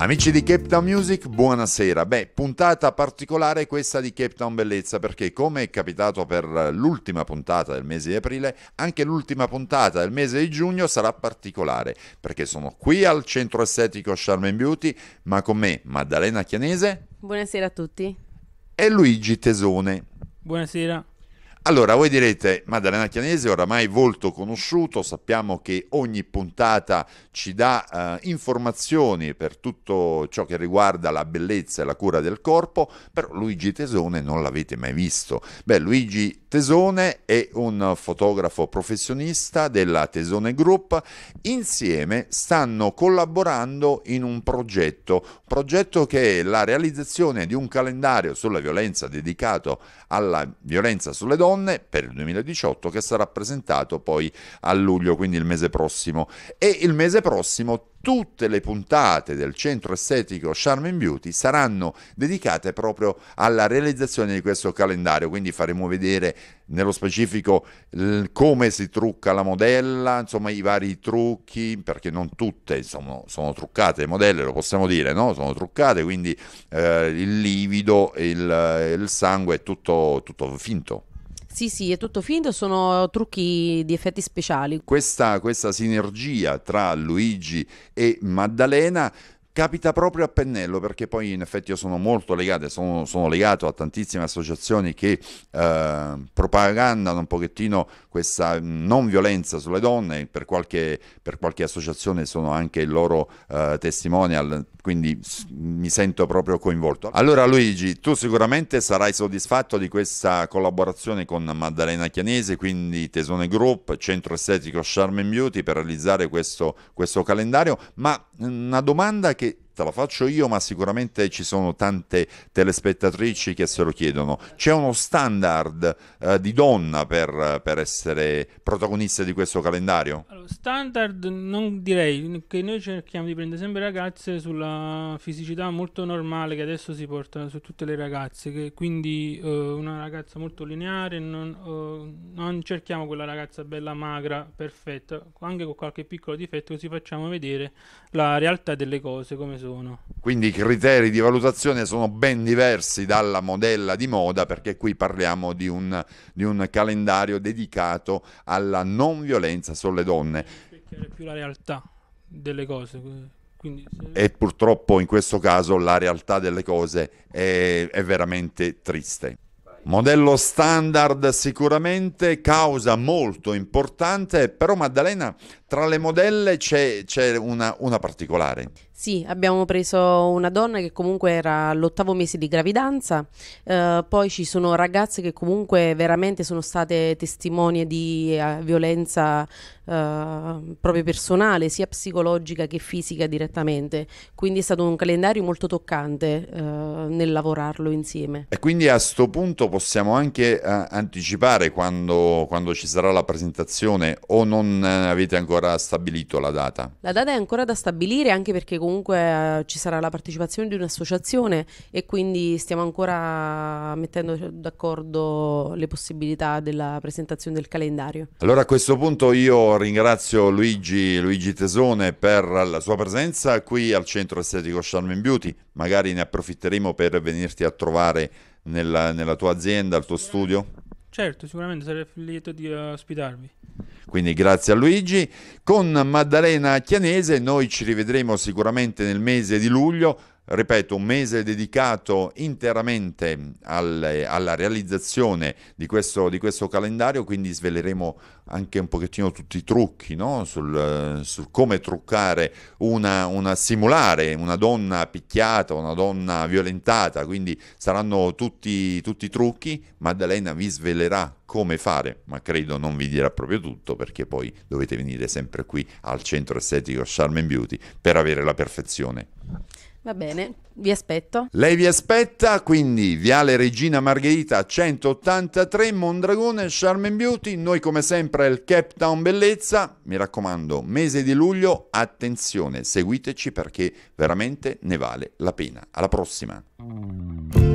Amici di Cape Town Music, buonasera. Beh, puntata particolare questa di Cape Town Bellezza perché come è capitato per l'ultima puntata del mese di aprile, anche l'ultima puntata del mese di giugno sarà particolare perché sono qui al centro estetico Charmen Beauty, ma con me Maddalena Chianese. Buonasera a tutti. E Luigi Tesone. Buonasera. Allora, voi direte, Maddalena Chianese oramai volto conosciuto, sappiamo che ogni puntata ci dà eh, informazioni per tutto ciò che riguarda la bellezza e la cura del corpo, però Luigi Tesone non l'avete mai visto. Beh, Luigi Tesone è un fotografo professionista della Tesone Group, insieme stanno collaborando in un progetto, un progetto che è la realizzazione di un calendario sulla violenza dedicato alla violenza sulle donne, donne per il 2018 che sarà presentato poi a luglio, quindi il mese prossimo. E il mese prossimo tutte le puntate del centro estetico Charm Beauty saranno dedicate proprio alla realizzazione di questo calendario, quindi faremo vedere nello specifico come si trucca la modella, insomma i vari trucchi, perché non tutte insomma, sono truccate le modelle, lo possiamo dire, no? sono truccate, quindi eh, il livido, il, eh, il sangue è tutto, tutto finto. Sì, sì, è tutto finto, sono trucchi di effetti speciali. Questa, questa sinergia tra Luigi e Maddalena capita proprio a pennello perché poi in effetti io sono molto legato sono, sono legato a tantissime associazioni che eh, propagandano un pochettino questa mm, non violenza sulle donne per qualche, per qualche associazione sono anche il loro eh, testimonial quindi mi sento proprio coinvolto. Allora Luigi, tu sicuramente sarai soddisfatto di questa collaborazione con Maddalena Chianese, quindi Tesone Group, Centro Estetico Charm Beauty per realizzare questo, questo calendario, ma una domanda che te la faccio io, ma sicuramente ci sono tante telespettatrici che se lo chiedono. C'è uno standard eh, di donna per, per, essere protagonista di questo calendario? Allora, standard non direi, che noi cerchiamo di prendere sempre ragazze sulla fisicità molto normale che adesso si porta su tutte le ragazze, che quindi eh, una ragazza molto lineare, non, eh, non cerchiamo quella ragazza bella magra, perfetta, anche con qualche piccolo difetto così facciamo vedere la realtà delle cose come sono sono. Quindi i criteri di valutazione sono ben diversi dalla modella di moda perché qui parliamo di un, di un calendario dedicato alla non violenza sulle donne. Specchiare più la realtà delle cose. Quindi... E purtroppo in questo caso la realtà delle cose è, è veramente triste. Modello standard sicuramente, causa molto importante, però Maddalena tra le modelle c'è, c'è una, una particolare. Sì, abbiamo preso una donna che comunque era all'ottavo mese di gravidanza, eh, poi ci sono ragazze che comunque veramente sono state testimonie di eh, violenza eh, proprio personale, sia psicologica che fisica direttamente, quindi è stato un calendario molto toccante eh, nel lavorarlo insieme. E quindi a questo punto possiamo anche eh, anticipare quando, quando, ci sarà la presentazione o non eh, avete ancora stabilito la data? La data è ancora da stabilire anche perché comunque comunque eh, ci sarà la partecipazione di un'associazione e quindi stiamo ancora mettendo d'accordo le possibilità della presentazione del calendario. Allora a questo punto io ringrazio Luigi, Luigi Tesone per la sua presenza qui al Centro Estetico Charmin Beauty, magari ne approfitteremo per venirti a trovare nella, nella tua azienda, al tuo studio. Certo, sicuramente sarei lieto di eh, ospitarvi. Quindi grazie a Luigi. Con Maddalena Chianese noi ci rivedremo sicuramente nel mese di luglio ripeto, un mese dedicato interamente al, alla realizzazione di questo, di questo, calendario, quindi sveleremo anche un pochettino tutti i trucchi no? sul, sul, come truccare una, una, simulare una donna picchiata, una donna violentata, quindi saranno tutti, tutti i trucchi, Maddalena vi svelerà come fare, ma credo non vi dirà proprio tutto perché poi dovete venire sempre qui al centro estetico Charm and Beauty per avere la perfezione. Va bene, vi aspetto. Lei vi aspetta, quindi Viale Regina Margherita 183 Mondragone Charmen Beauty, noi come sempre il Cape Town Bellezza, mi raccomando, mese di luglio, attenzione, seguiteci perché veramente ne vale la pena. Alla prossima.